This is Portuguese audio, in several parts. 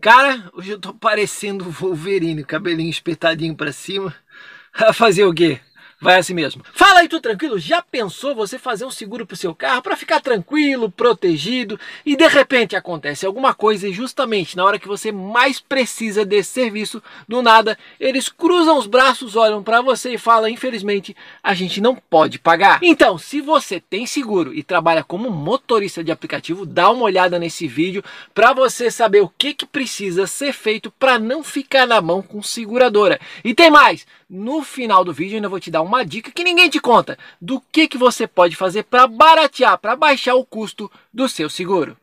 Cara, hoje eu tô parecendo Wolverine, cabelinho espetadinho para cima. Fazer o quê? vai assim mesmo. Fala aí, tudo tranquilo? Já pensou você fazer um seguro para o seu carro para ficar tranquilo, protegido e de repente acontece alguma coisa e justamente na hora que você mais precisa desse serviço, do nada, eles cruzam os braços, olham para você e falam: infelizmente, a gente não pode pagar. Então, se você tem seguro e trabalha como motorista de aplicativo, dá uma olhada nesse vídeo para você saber o que, que precisa ser feito para não ficar na mão com seguradora. E tem mais! No final do vídeo, eu ainda vou te dar um uma dica que ninguém te conta do que, que você pode fazer para baratear, para baixar o custo do seu seguro.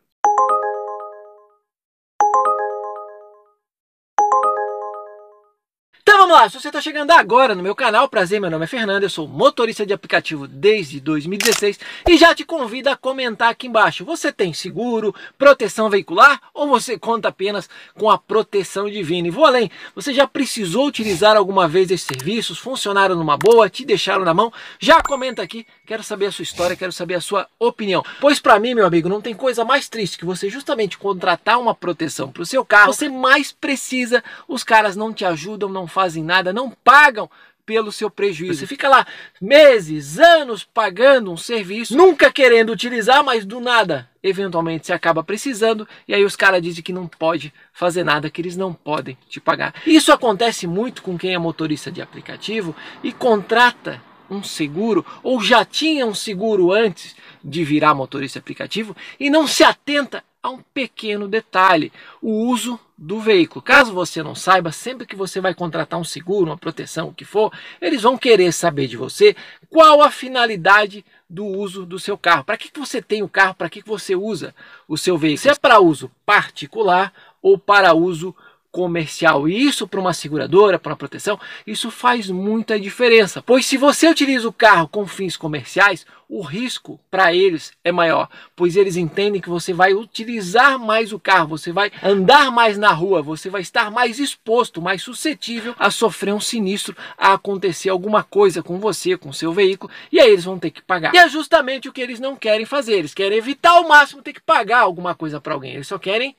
Vamos lá, se você está chegando agora no meu canal, prazer, meu nome é Fernando, eu sou motorista de aplicativo desde 2016 e já te convido a comentar aqui embaixo. Você tem seguro, proteção veicular ou você conta apenas com a proteção divina? E vou além, você já precisou utilizar alguma vez esses serviços? Funcionaram numa boa? Te deixaram na mão? Já comenta aqui, quero saber a sua história, quero saber a sua opinião. Pois para mim, meu amigo, não tem coisa mais triste que você justamente contratar uma proteção para o seu carro, você mais precisa, os caras não te ajudam, não fazem fazem nada, não pagam pelo seu prejuízo. Você é. fica lá meses, anos pagando um serviço, nunca querendo utilizar, mas do nada, eventualmente, você acaba precisando. E aí os caras dizem que não pode fazer nada, que eles não podem te pagar. Isso acontece muito com quem é motorista de aplicativo e contrata um seguro ou já tinha um seguro antes de virar motorista aplicativo e não se atenta a um pequeno detalhe: o uso do veículo. Caso você não saiba, sempre que você vai contratar um seguro, uma proteção, o que for, eles vão querer saber de você qual a finalidade do uso do seu carro. Para que, que você tem o carro? Para que, que você usa o seu veículo? Se é para uso particular ou para uso comercial. E isso para uma seguradora, para uma proteção, isso faz muita diferença. Pois se você utiliza o carro com fins comerciais, o risco para eles é maior, pois eles entendem que você vai utilizar mais o carro, você vai andar mais na rua, você vai estar mais exposto, mais suscetível a sofrer um sinistro, a acontecer alguma coisa com você, com seu veículo, e aí eles vão ter que pagar. E é justamente o que eles não querem fazer, eles querem evitar ao máximo ter que pagar alguma coisa para alguém, eles só querem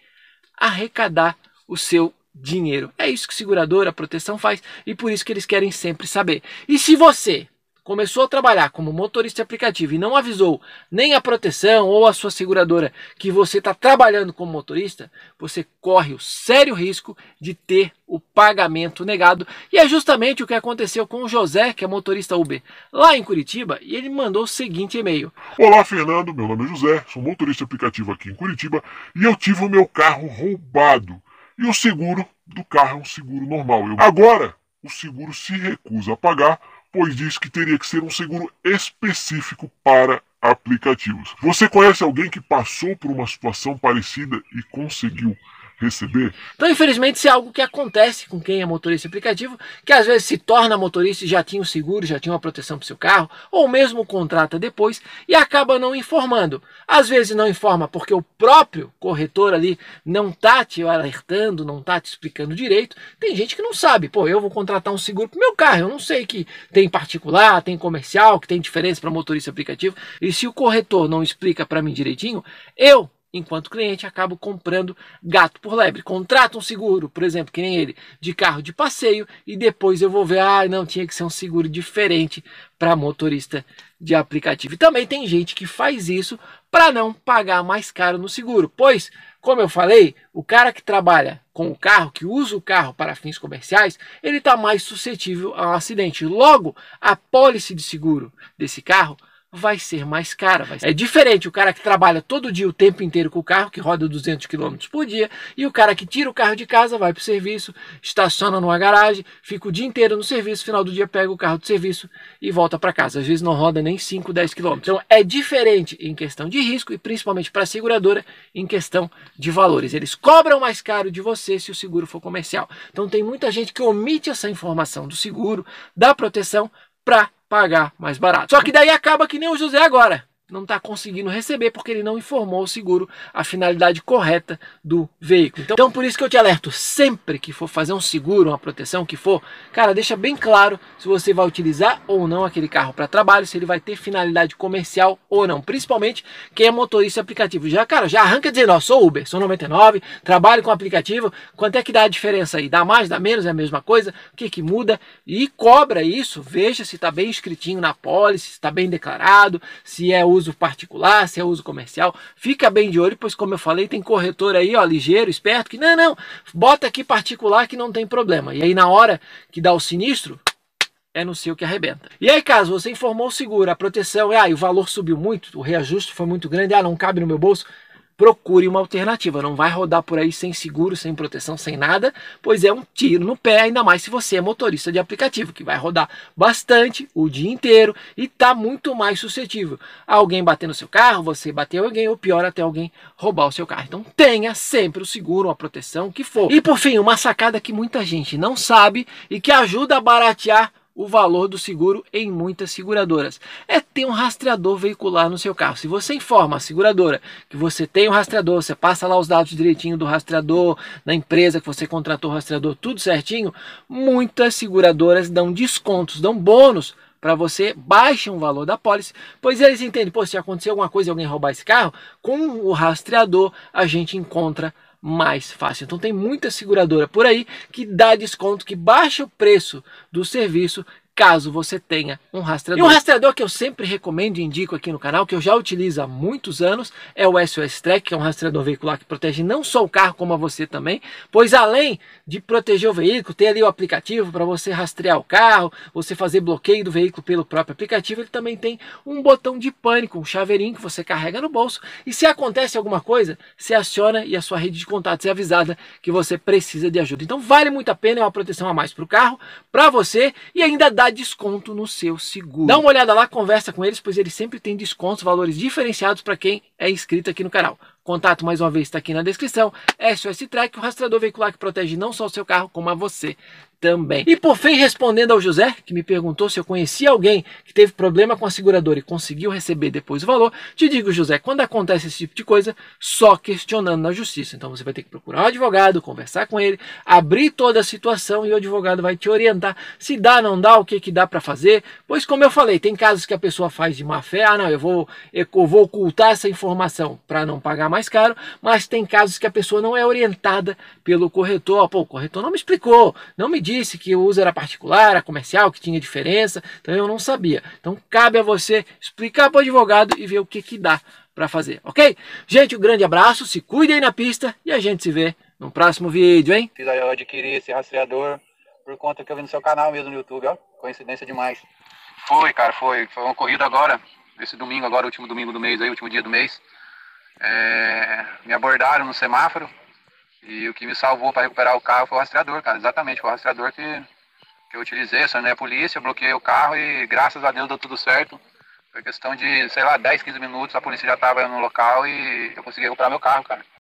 arrecadar o seu dinheiro. É isso que seguradora, proteção faz e por isso que eles querem sempre saber. E se você começou a trabalhar como motorista aplicativo e não avisou nem a proteção ou a sua seguradora que você está trabalhando como motorista, você corre o sério risco de ter o pagamento negado. E é justamente o que aconteceu com o José, que é motorista Uber, lá em Curitiba, e ele mandou o seguinte e-mail: Olá, Fernando, meu nome é José, sou motorista aplicativo aqui em Curitiba e eu tive o meu carro roubado. E o seguro do carro é um seguro normal. Eu... Agora, o seguro se recusa a pagar, pois diz que teria que ser um seguro específico para aplicativos. Você conhece alguém que passou por uma situação parecida e conseguiu receber. Então, infelizmente, isso é algo que acontece com quem é motorista aplicativo, que às vezes se torna motorista e já tinha o um seguro, já tinha uma proteção para o seu carro, ou mesmo contrata depois e acaba não informando. Às vezes não informa porque o próprio corretor ali não está te alertando, não está te explicando direito. Tem gente que não sabe, pô, eu vou contratar um seguro para meu carro, eu não sei que tem particular, tem comercial, que tem diferença para motorista aplicativo. E se o corretor não explica para mim direitinho, eu enquanto cliente, acabo comprando gato por lebre. Contrato um seguro, por exemplo, que nem ele, de carro de passeio e depois eu vou ver, ah, não, tinha que ser um seguro diferente para motorista de aplicativo. E também tem gente que faz isso para não pagar mais caro no seguro, pois, como eu falei, o cara que trabalha com o carro, que usa o carro para fins comerciais, ele está mais suscetível a um acidente. Logo, a pólice de seguro desse carro vai ser mais cara. Ser... É diferente o cara que trabalha todo dia o tempo inteiro com o carro, que roda 200 km por dia, e o cara que tira o carro de casa, vai para o serviço, estaciona numa garagem, fica o dia inteiro no serviço, final do dia pega o carro do serviço e volta para casa. Às vezes não roda nem 5, 10 km. Então é diferente em questão de risco e principalmente para a seguradora em questão de valores. Eles cobram mais caro de você se o seguro for comercial. Então tem muita gente que omite essa informação do seguro, da proteção, para pagar mais barato. Só que daí acaba que nem o José agora não está conseguindo receber porque ele não informou o seguro a finalidade correta do veículo. Então, então, por isso que eu te alerto, sempre que for fazer um seguro, uma proteção que for, cara, deixa bem claro se você vai utilizar ou não aquele carro para trabalho, se ele vai ter finalidade comercial ou não, principalmente quem é motorista aplicativo. Já, cara, já arranca dizendo, ó, sou Uber, sou 99, trabalho com aplicativo, quanto é que dá a diferença aí? Dá mais, dá menos, é a mesma coisa? O que que muda? E cobra isso, veja se está bem escritinho na pólice, se está bem declarado, se é o uso particular, se é uso comercial. Fica bem de olho, pois como eu falei, tem corretor aí, ó, ligeiro, esperto, que não, não, bota aqui particular que não tem problema. E aí na hora que dá o sinistro, é no seu que arrebenta. E aí, caso você informou o seguro, a proteção, é, ah, e o valor subiu muito, o reajuste foi muito grande, ah, não cabe no meu bolso, procure uma alternativa. Não vai rodar por aí sem seguro, sem proteção, sem nada, pois é um tiro no pé, ainda mais se você é motorista de aplicativo, que vai rodar bastante o dia inteiro e está muito mais suscetível a alguém bater no seu carro, você bater alguém, ou pior, até alguém roubar o seu carro. Então tenha sempre o seguro, a proteção, o que for. E por fim, uma sacada que muita gente não sabe e que ajuda a baratear o valor do seguro em muitas seguradoras. É ter um rastreador veicular no seu carro. Se você informa a seguradora que você tem um rastreador, você passa lá os dados direitinho do rastreador, na empresa que você contratou o rastreador, tudo certinho, muitas seguradoras dão descontos, dão bônus para você, baixar o valor da pólice, pois eles entendem, pô, se acontecer alguma coisa e alguém roubar esse carro, com o rastreador a gente encontra mais fácil. Então tem muita seguradora por aí que dá desconto, que baixa o preço do serviço caso você tenha um rastreador. E um rastreador que eu sempre recomendo e indico aqui no canal, que eu já utilizo há muitos anos, é o SOS Track, que é um rastreador veicular que protege não só o carro, como a você também, pois além de proteger o veículo, ter ali o aplicativo para você rastrear o carro, você fazer bloqueio do veículo pelo próprio aplicativo, ele também tem um botão de pânico, um chaveirinho que você carrega no bolso, e se acontece alguma coisa, se aciona e a sua rede de contatos é avisada que você precisa de ajuda. Então vale muito a pena, é uma proteção a mais para o carro, para você, e ainda dá desconto no seu seguro. Dá uma olhada lá, conversa com eles, pois eles sempre têm descontos, valores diferenciados para quem é inscrito aqui no canal. Contato, mais uma vez, está aqui na descrição. SOS Track, o rastreador veicular que protege não só o seu carro, como a você também. E por fim, respondendo ao José, que me perguntou se eu conhecia alguém que teve problema com a seguradora e conseguiu receber depois o valor, te digo, José, quando acontece esse tipo de coisa, só questionando na justiça. Então você vai ter que procurar um advogado, conversar com ele, abrir toda a situação e o advogado vai te orientar se dá, não dá, o que, que dá para fazer. Pois, como eu falei, tem casos que a pessoa faz de má fé, ah, não, eu vou, eu vou ocultar essa informação para não pagar mais caro, mas tem casos que a pessoa não é orientada pelo corretor. Pô, o corretor não me explicou, não me disse que o uso era particular, era comercial, que tinha diferença, então eu não sabia. Então cabe a você explicar para o advogado e ver o que, que dá para fazer, ok? Gente, um grande abraço, se cuidem na pista e a gente se vê no próximo vídeo, hein? Fiz eu adquirir esse rastreador por conta que eu vi no seu canal mesmo no YouTube, ó. Coincidência demais. Foi, cara, foi. Foi uma corrida agora, esse domingo agora, último domingo do mês aí, último dia do mês. É... me abordaram no semáforo, e o que me salvou para recuperar o carro foi o rastreador, cara. Exatamente, foi o rastreador que, que eu utilizei, eu né, a polícia, bloqueei o carro e graças a Deus deu tudo certo. Foi questão de, sei lá, 10, 15 minutos, a polícia já estava no local e eu consegui recuperar meu carro, cara.